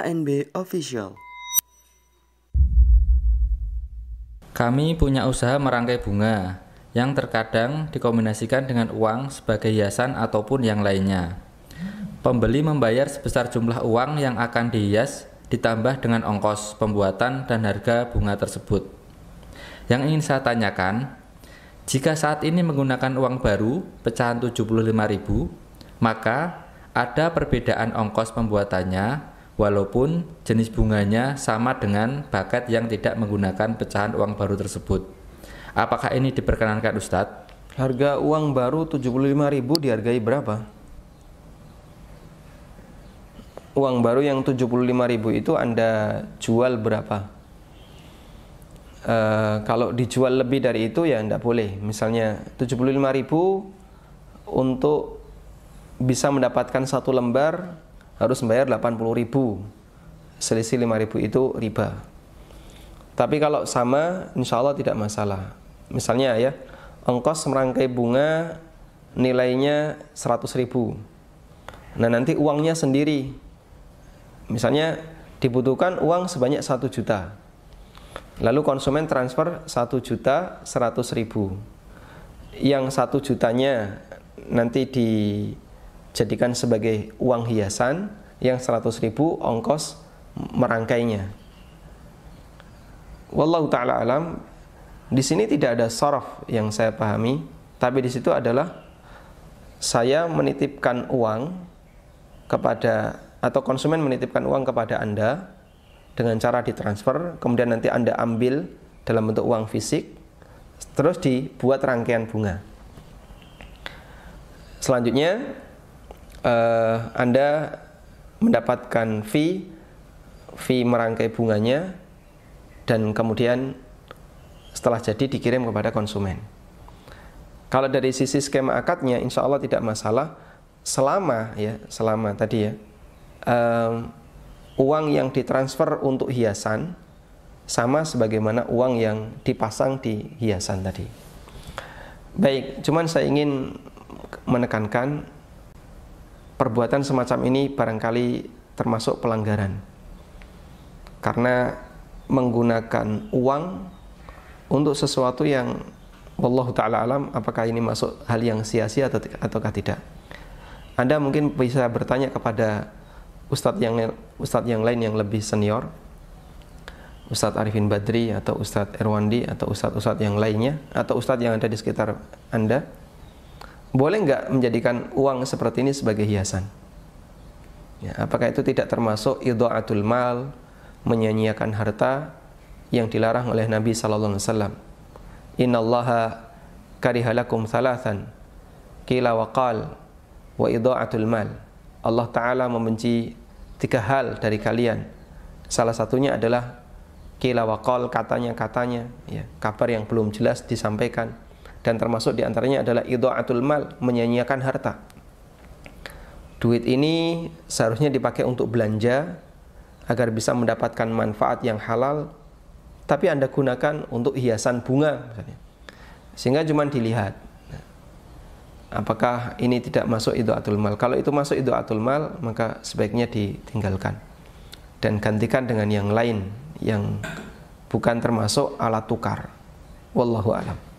ANB Official. Kami punya usaha merangkai bunga yang terkadang dikombinasikan dengan uang sebagai hiasan ataupun yang lainnya. Pembeli membayar sebesar jumlah uang yang akan dihias ditambah dengan ongkos pembuatan dan harga bunga tersebut. Yang ingin saya tanyakan, jika saat ini menggunakan uang baru pecahan 75.000, maka ada perbedaan ongkos pembuatannya walaupun jenis bunganya sama dengan bakat yang tidak menggunakan pecahan uang baru tersebut. Apakah ini diperkenankan Ustadz? Harga uang baru 75.000 dihargai berapa? Uang baru yang 75.000 itu Anda jual berapa? Uh, kalau dijual lebih dari itu ya tidak boleh. Misalnya 75.000 untuk bisa mendapatkan satu lembar harus membayar 80 ribu selisih 5 ribu itu riba tapi kalau sama insya Allah tidak masalah misalnya ya ongkos merangkai bunga nilainya 100 ribu nah nanti uangnya sendiri misalnya dibutuhkan uang sebanyak 1 juta lalu konsumen transfer 1 juta 100 ribu yang 1 jutanya nanti di jadikan sebagai uang hiasan yang 100.000 ongkos merangkainya. Wallahu taala alam. Di sini tidak ada sorof yang saya pahami, tapi di situ adalah saya menitipkan uang kepada atau konsumen menitipkan uang kepada Anda dengan cara ditransfer, kemudian nanti Anda ambil dalam bentuk uang fisik, terus dibuat rangkaian bunga. Selanjutnya, uh, Anda mendapatkan fee, fee merangkai bunganya, dan kemudian setelah jadi dikirim kepada konsumen. Kalau dari sisi skema akadnya, insya Allah tidak masalah, selama ya, selama tadi ya, um, uang yang ditransfer untuk hiasan sama sebagaimana uang yang dipasang di hiasan tadi. Baik, cuman saya ingin menekankan perbuatan semacam ini barangkali termasuk pelanggaran. Karena menggunakan uang untuk sesuatu yang Allah taala alam apakah ini masuk hal yang sia-sia atau ataukah tidak. Anda mungkin bisa bertanya kepada ustadz yang ustadz yang lain yang lebih senior, Ustadz Arifin Badri atau Ustadz Erwandi atau ustadz-ustadz yang lainnya atau ustadz yang ada di sekitar Anda boleh nggak menjadikan uang seperti ini sebagai hiasan? Ya, apakah itu tidak termasuk idu'atul mal, menyanyiakan harta yang dilarang oleh Nabi SAW? Inna allaha karihalakum thalathan kila wa wa idu'atul mal. Allah taala membenci tiga hal dari kalian. Salah satunya adalah kila waqal katanya-katanya, ya, kabar yang belum jelas disampaikan dan termasuk diantaranya adalah idha'atul mal, menyanyiakan harta. Duit ini seharusnya dipakai untuk belanja agar bisa mendapatkan manfaat yang halal, tapi Anda gunakan untuk hiasan bunga misalnya. Sehingga cuma dilihat apakah ini tidak masuk idha'atul mal. Kalau itu masuk idha'atul mal, maka sebaiknya ditinggalkan dan gantikan dengan yang lain yang bukan termasuk alat tukar. Wallahu alam.